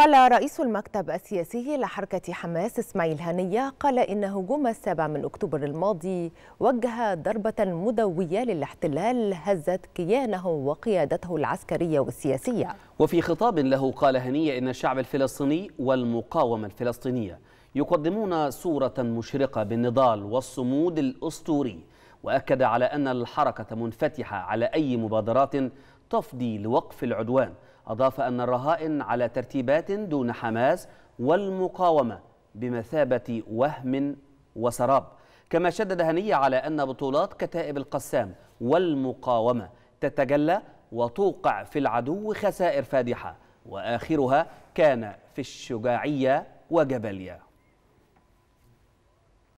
قال رئيس المكتب السياسي لحركة حماس إسماعيل هنية قال إن هجوم السابع من أكتوبر الماضي وجه ضربة مدوية للاحتلال هزت كيانه وقيادته العسكرية والسياسية وفي خطاب له قال هنية إن الشعب الفلسطيني والمقاومة الفلسطينية يقدمون صورة مشرقة بالنضال والصمود الأسطوري وأكد على أن الحركة منفتحة على أي مبادرات تفضي لوقف العدوان أضاف أن الرهائن على ترتيبات دون حماس والمقاومة بمثابة وهم وسراب كما شدد هنية على أن بطولات كتائب القسام والمقاومة تتجلى وتوقع في العدو خسائر فادحة وآخرها كان في الشجاعية وجبلية